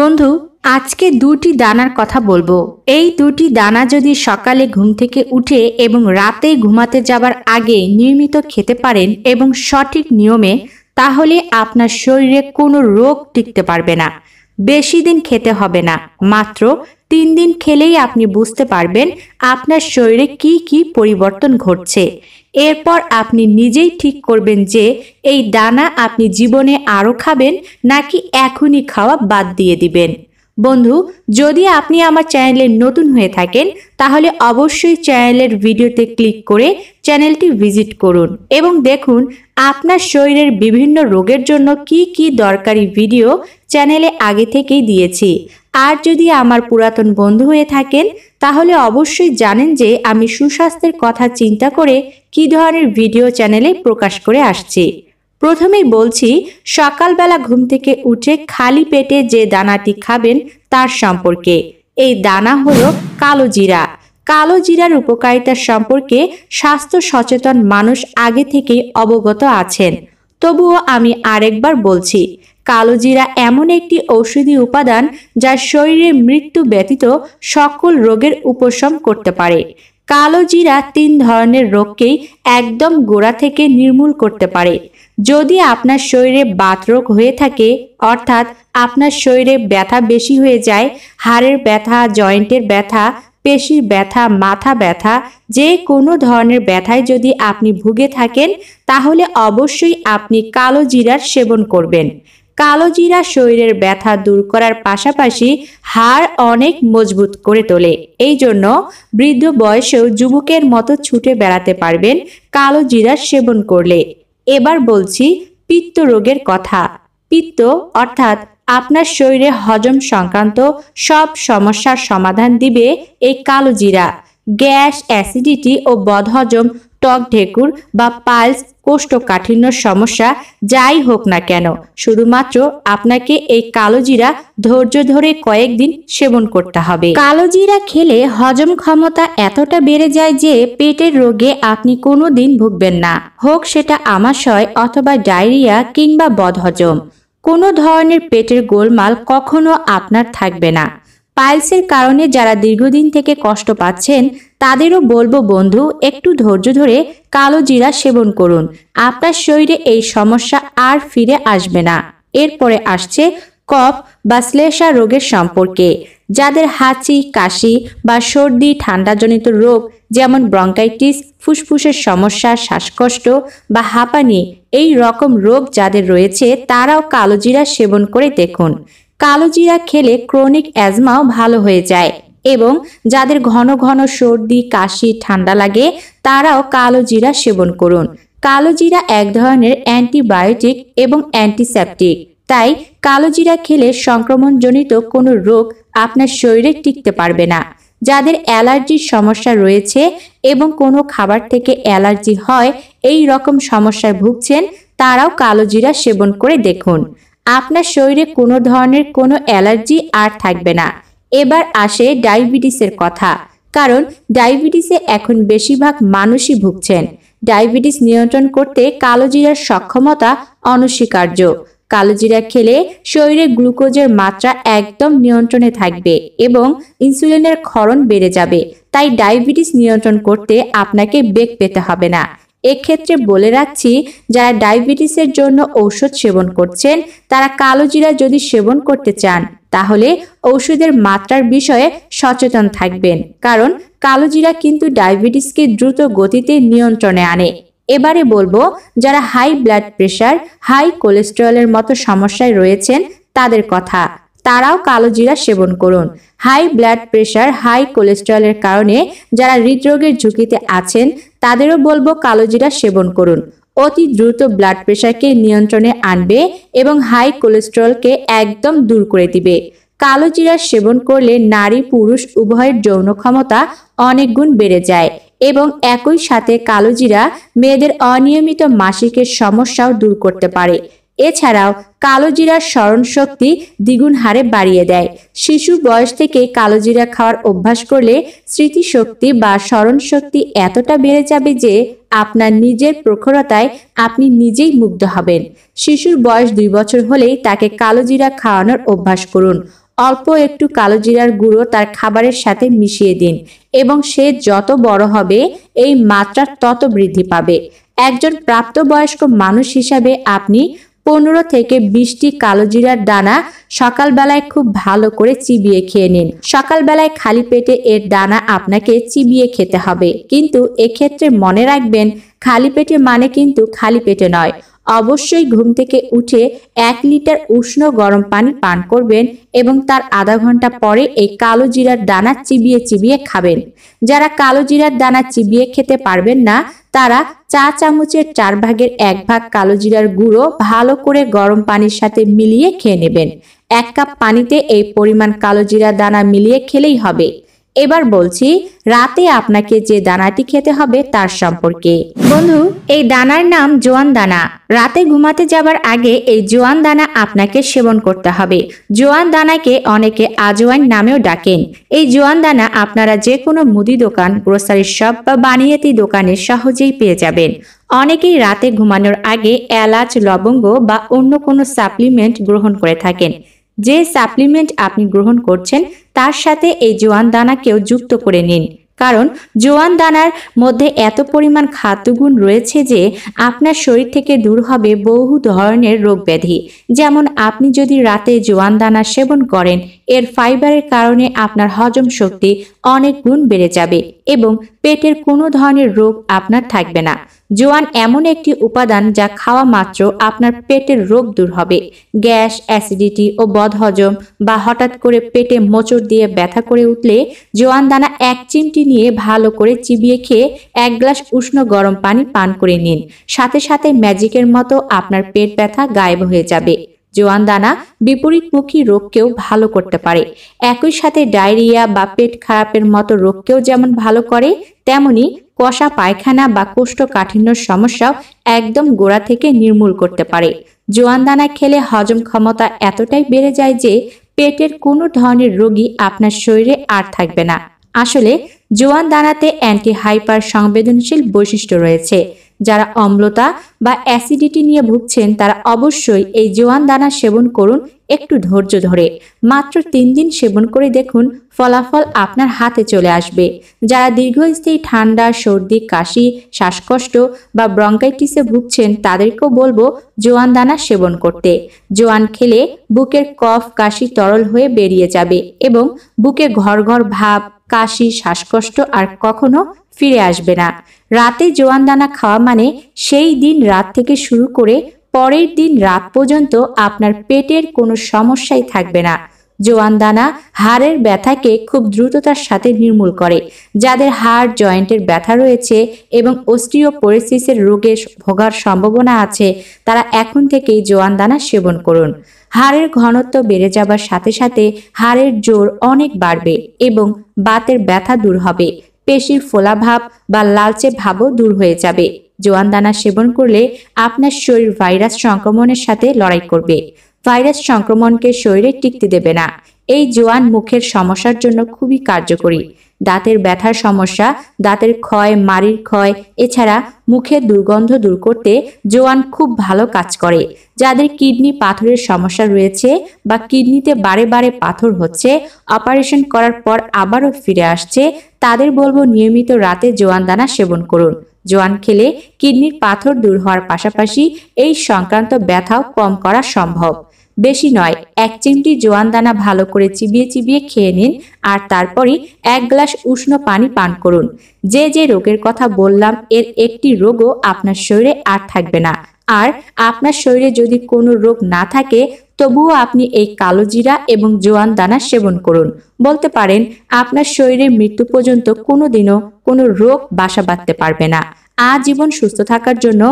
বন্ধু আজকে দুটি দানার কথা বলবো এই দুটি দানা যদি সকালে ঘুম থেকে উঠে এবং রাতে ঘুমাতে যাবার আগে নিয়মিত খেতে পারেন এবং সঠিক নিয়মে তাহলে আপনার শরীরে কোনো রোগ টিকতে পারবে না বেশি দিন খেতে হবে না মাত্র তিন দিন খেলেই আপনি বুঝতে পারবেন আপনার শরীরে কি কি পরিবর্তন ঘটছে এরপর আপনি নিজেই ঠিক করবেন যে এই দানা আপনি জীবনে আরও খাবেন নাকি এখনই খাওয়া বাদ দিয়ে দিবেন বন্ধু যদি আপনি আমার চ্যানেলে নতুন হয়ে থাকেন তাহলে অবশ্যই চ্যানেলের ভিডিওতে ক্লিক করে চ্যানেলটি ভিজিট করুন এবং দেখুন আপনার শরীরের বিভিন্ন রোগের জন্য কি কি দরকারি ভিডিও চ্যানেলে আগে থেকেই দিয়েছি আর যদি আমার পুরাতন বন্ধু হয়ে থাকেন তাহলে অবশ্যই জানেন যে আমি সুস্বাস্থ্যের কথা চিন্তা করে কি ধরনের ভিডিও চ্যানেলে প্রকাশ করে আসছি প্রথমেই বলছি সকালবেলা ঘুম থেকে উঠে খালি পেটে যে দানাটি খাবেন তার সম্পর্কে এই দানা হলো কালো জিরা কালো জিরার উপকারিতা সম্পর্কে স্বাস্থ্য সচেতন মানুষ আগে থেকেই অবগত আছেন তবুও আমি আরেকবার বলছি কালোজিরা এমন একটি ঔষধি উপাদান যা শরীরে মৃত্যু ব্যতীত সকল রোগের উপশম করতে পারে কালোজিরা তিন ধরনের রোগকেই একদম গোড়া থেকে নির্মূল করতে পারে যদি আপনার শরীরে বাতরোগ হয়ে থাকে অর্থাৎ আপনার শরীরে ব্যথা বেশি হয়ে যায় হাড়ের ব্যথা জয়েন্টের ব্যথা পেশির ব্যথা মাথা ব্যথা যে কোনো ধরনের ব্যথায় যদি আপনি ভুগে থাকেন তাহলে অবশ্যই আপনি কালো জিরার সেবন করবেন কালোজিরা শরীরের ব্যথা দূর করার পাশাপাশি হাড় অনেক মজবুত করে তোলে এই জন্য বৃদ্ধ বয়সেও যুবকের মতো ছুটে বেড়াতে পারবেন কালোজিরা সেবন করলে এবার বলছি পিত্ত রোগের কথা পিত্ত অর্থাৎ আপনার শরীরে হজম সংক্রান্ত সব সমস্যার সমাধান দিবে এই কালোজিরা গ্যাস অ্যাসিডিটি ও বদহজম টক ঢেকুর বা পালস কোষ্ঠকাঠিন্য সমস্যা যাই হোক না কেন শুধুমাত্র আপনাকে এই কালোজিরা ধৈর্য ধরে কয়েকদিন সেবন করতে হবে কালোজিরা খেলে হজম ক্ষমতা এতটা বেড়ে যায় যে পেটের রোগে আপনি কোনো দিন ভুগবেন না হোক সেটা আমাশয় অথবা ডায়রিয়া কিংবা বদহজম কোনো ধরনের পেটের গোলমাল কখনো আপনার থাকবে না পাইলসের কারণে যারা দীর্ঘদিন থেকে কষ্ট পাচ্ছেন তাদেরও বলবো বন্ধু একটু ধৈর্য ধরে কালো জিরা সেবন করুন আপনার শরীরে এই সমস্যা আর ফিরে আসবে না এরপরে আসছে কফ বা শ্লেষা রোগের সম্পর্কে যাদের হাঁচি কাশি বা সর্দি ঠান্ডাজনিত রোগ যেমন ব্রঙ্কাইটিস ফুসফুসের সমস্যা শ্বাসকষ্ট বা হাঁপানি এই রকম রোগ যাদের রয়েছে তারাও কালোজিরা সেবন করে দেখুন কালো জিরা খেলে ক্রনিক অ্যাজমাও ভালো হয়ে যায় এবং যাদের ঘন ঘন সর্দি কাশি ঠান্ডা লাগে তারাও কালো জিরা সেবন করুন কালো জিরা এক ধরনের অ্যান্টিবায়োটিক এবং অ্যান্টিসেপটিক তাই কালো জিরা খেলে সংক্রমণজনিত কোনো রোগ আপনার শরীরে টিকতে পারবে না যাদের অ্যালার্জির সমস্যা রয়েছে এবং কোনো খাবার থেকে অ্যালার্জি হয় এই রকম সমস্যায় ভুগছেন তারাও কালো জিরা সেবন করে দেখুন আপনার শরীরে কোনো ধরনের কোনো অ্যালার্জি আর থাকবে না এবার আসে ডায়াবেটিসের কথা কারণ ডায়াবেটিসে এখন বেশিরভাগ মানুষই ভুগছেন ডায়াবেটিস নিয়ন্ত্রণ করতে কালোজিরার সক্ষমতা অনস্বীকার্য কালোজিরা খেলে শরীরে গ্লুকোজের মাত্রা একদম নিয়ন্ত্রণে থাকবে এবং ইনসুলিনের ক্ষরণ বেড়ে যাবে তাই ডায়াবেটিস নিয়ন্ত্রণ করতে আপনাকে বেগ পেতে হবে না এক্ষেত্রে বলে রাখছি যারা ডায়াবেটিসের জন্য ঔষধ সেবন করছেন তারা কালো জিরা যদি সেবন করতে চান তাহলে ঔষধের মাত্রার বিষয়ে সচেতন থাকবেন কারণ কালো জিরা কিন্তু ডায়াবেটিসকে দ্রুত গতিতে নিয়ন্ত্রণে আনে এবারে বলবো যারা হাই ব্লাড প্রেশার হাই কোলেস্টেরলের মতো সমস্যায় রয়েছেন তাদের কথা তারাও কালো জিরা সেবন করুন হাই ব্লাড প্রেশার হাই কোলেস্টেরলের কারণে যারা হৃদরোগের ঝুঁকিতে আছেন তাদেরও বলবো কালো জিরা সেবন করুন অতি দ্রুত ব্লাড প্রেশারকে নিয়ন্ত্রণে আনবে এবং হাই কোলেস্টেরলকে একদম দূর করে দিবে কালো জিরা সেবন করলে নারী পুরুষ উভয়ের যৌন ক্ষমতা অনেক গুণ বেড়ে যায় এবং একই সাথে কালো জিরা মেয়েদের অনিয়মিত মাসিকের সমস্যাও দূর করতে পারে এছাড়াও কালোজিরার স্মরণ শক্তি দ্বিগুণ হারে বাড়িয়ে দেয় শিশু বয়স থেকে কালোজিরা খাওয়ার অভ্যাস করলে স্মৃতিশক্তি বা স্মরণ শক্তি এতটা বেড়ে যাবে যে আপনার নিজের প্রখরতায় আপনি নিজেই মুগ্ধ হবেন শিশুর বয়স দুই বছর হলেই তাকে কালোজিরা খাওয়ানোর অভ্যাস করুন অল্প একটু কালো জিরার গুঁড়ো তার খাবারের সাথে মিশিয়ে দিন এবং সে যত বড় হবে এই মাত্রা তত বৃদ্ধি পাবে একজন প্রাপ্তবয়স্ক মানুষ হিসাবে আপনি পনেরো থেকে বিশটি কালোজিরার ডানা সকালবেলায় খুব ভালো করে চিবিয়ে খেয়ে নিন সকালবেলায় খালি পেটে এর ডানা আপনাকে চিবিয়ে খেতে হবে কিন্তু এক্ষেত্রে মনে রাখবেন খালি পেটে মানে কিন্তু খালি পেটে নয় অবশ্যই ঘুম থেকে উঠে এক লিটার উষ্ণ গরম পানি পান করবেন এবং তার আধা ঘন্টা পরে এই কালো জিরার দানা চিবিয়ে চিবিয়ে খাবেন যারা কালো জিরার দানা চিবিয়ে খেতে পারবেন না তারা চা চামচের চার ভাগের এক ভাগ কালো জিরার গুঁড়ো ভালো করে গরম পানির সাথে মিলিয়ে খেয়ে নেবেন এক কাপ পানিতে এই পরিমাণ কালো জিরা দানা মিলিয়ে খেলেই হবে এবার বলছি রাতে আপনাকে যে দানাটি খেতে হবে তার সম্পর্কে বন্ধু এই দানার নাম জোয়ান দানা রাতে ঘুমাতে যাবার আগে এই জোয়ান দানা আপনাকে সেবন করতে হবে জোয়ান দানাকে অনেকে আজওয়াইন নামেও ডাকেন এই জোয়ান দানা আপনারা যে কোনো মুদি দোকান গ্রোসারি শপ বা বানিয়াতি দোকানে সহজেই পেয়ে যাবেন অনেকেই রাতে ঘুমানোর আগে এলাচ লবঙ্গ বা অন্য কোনো সাপ্লিমেন্ট গ্রহণ করে থাকেন যে সাপ্লিমেন্ট আপনি গ্রহণ করছেন তার সাথে এই জোয়ান দানাকেও যুক্ত করে নিন কারণ জোয়ান দানার মধ্যে এত পরিমাণ খাদ্যগুণ রয়েছে যে আপনার শরীর থেকে দূর হবে বহু ধরনের রোগ ব্যাধি যেমন আপনি যদি রাতে জোয়ান দানা সেবন করেন এর ফাইবারের কারণে আপনার হজম শক্তি অনেক গুণ বেড়ে যাবে এবং পেটের কোনো ধরনের রোগ আপনার থাকবে না জোয়ান এমন একটি উপাদান যা খাওয়া মাত্র আপনার পেটের রোগ দূর হবে গ্যাস অ্যাসিডিটি ও বদহজম বা হঠাৎ করে পেটে মোচড় দিয়ে ব্যথা করে উঠলে জোয়ান দানা এক চিমটি নিয়ে ভালো করে চিবিয়ে খেয়ে এক গ্লাস উষ্ণ গরম পানি পান করে নিন সাথে সাথে ম্যাজিকের মতো আপনার পেট ব্যথা গায়েব হয়ে যাবে জোয়ান দানা বিপরীতমুখী রোগকেও ভালো করতে পারে একই সাথে ডায়রিয়া বা পেট খারাপের মতো রোগকেও যেমন ভালো করে তেমনি কষা পায়খানা বা কোষ্ঠকাঠিন্যর সমস্যাও একদম গোড়া থেকে নির্মূল করতে পারে জোয়ান দানা খেলে হজম ক্ষমতা এতটাই বেড়ে যায় যে পেটের কোনো ধরনের রোগী আপনার শরীরে আর থাকবে না আসলে জোয়ান দানাতে অ্যান্টিহাইপার সংবেদনশীল বৈশিষ্ট্য রয়েছে যারা অম্লতা বা অ্যাসিডিটি নিয়ে ভুগছেন তারা অবশ্যই এই জোয়ান দানা সেবন করুন একটু ধৈর্য ধরে মাত্র তিন দিন সেবন করে দেখুন ফলাফল আপনার হাতে চলে আসবে যারা দীর্ঘস্থায়ী ঠান্ডা সর্দি কাশি শ্বাসকষ্ট বা ব্রঙ্কাইটিসে ভুগছেন তাদেরকেও বলবো জোয়ান দানা সেবন করতে জোয়ান খেলে বুকের কফ কাশি তরল হয়ে বেরিয়ে যাবে এবং বুকে ঘর ঘর ভাব কাশি শ্বাসকষ্ট আর কখনো ফিরে আসবে না রাতে জোয়ান দানা খাওয়া মানে সেই দিন রাত থেকে শুরু করে পরের দিন রাত পর্যন্ত আপনার পেটের কোনো সমস্যাই থাকবে না জোয়ান দানা হাড়ের ব্যথাকে খুব দ্রুততার সাথে নির্মূল করে যাদের হাড় জয়েন্টের ব্যথা রয়েছে এবং অস্টিওপোরেসিসের রোগে ভোগার সম্ভাবনা আছে তারা এখন থেকেই জোয়ান দানা সেবন করুন হাড়ের ঘনত্ব বেড়ে যাবার সাথে সাথে হাড়ের জোর অনেক বাড়বে এবং বাতের ব্যথা দূর হবে পেশির ফোলাভাব বা লালচে ভাবও দূর হয়ে যাবে জোয়ান দানা সেবন করলে আপনার শরীর ভাইরাস সংক্রমণের সাথে লড়াই করবে ভাইরাস সংক্রমণকে শরীরে টিকতে দেবে না এই জোয়ান মুখের সমস্যার জন্য খুবই কার্যকরী দাঁতের ব্যথার সমস্যা দাঁতের ক্ষয় মাড়ির ক্ষয় এছাড়া মুখের দুর্গন্ধ দূর করতে জোয়ান খুব ভালো কাজ করে যাদের কিডনি পাথরের সমস্যা রয়েছে বা কিডনিতে বারে বারে পাথর হচ্ছে অপারেশন করার পর আবারও ফিরে আসছে তাদের বলবো নিয়মিত রাতে জোয়ান দানা সেবন করুন জোয়ান খেলে কিডনির পাথর দূর হওয়ার পাশাপাশি এই সংক্রান্ত ব্যথাও কম করা সম্ভব বেশি নয় এক চিমটি জোয়ান দানা ভালো করে চিবিয়ে চিবিয়ে খেয়ে নিন আর তারপরই এক গ্লাস উষ্ণ পানি পান করুন যে যে রোগের কথা বললাম এর একটি রোগও আপনার শরীরে আর থাকবে না আর আপনার শরীরে যদি কোনো রোগ না থাকে তবুও আপনি এই কালো জিরা এবং জোয়ান দানা সেবন করুন বলতে পারেন আপনার শরীরে মৃত্যু পর্যন্ত কোনোদিনও কোনো রোগ বাসা বাঁধতে পারবে না আজীবন সুস্থ থাকার জন্য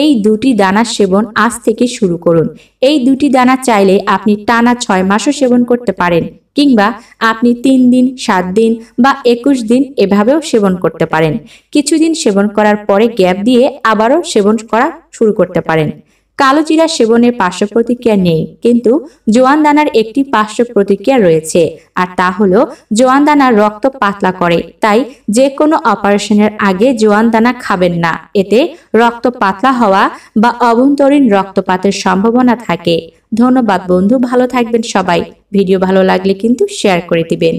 এই দুটি দানার সেবন আজ থেকে শুরু করুন এই দুটি দানা চাইলে আপনি টানা ছয় মাসও সেবন করতে পারেন কিংবা আপনি তিন দিন সাত দিন বা একুশ দিন এভাবেও সেবন করতে পারেন কিছুদিন সেবন করার পরে গ্যাপ দিয়ে আবারও সেবন করা শুরু করতে পারেন কালো সেবনের পার্শ্ব প্রতিক্রিয়া নেই কিন্তু জোয়ান দানার একটি পার্শ্ব প্রতিক্রিয়া রয়েছে আর তা হলো জোয়ান রক্ত পাতলা করে তাই যে কোনো অপারেশনের আগে জোয়ান দানা খাবেন না এতে রক্ত পাতলা হওয়া বা অভ্যন্তরীণ রক্তপাতের সম্ভাবনা থাকে ধন্যবাদ বন্ধু ভালো থাকবেন সবাই ভিডিও ভালো লাগলে কিন্তু শেয়ার করে দিবেন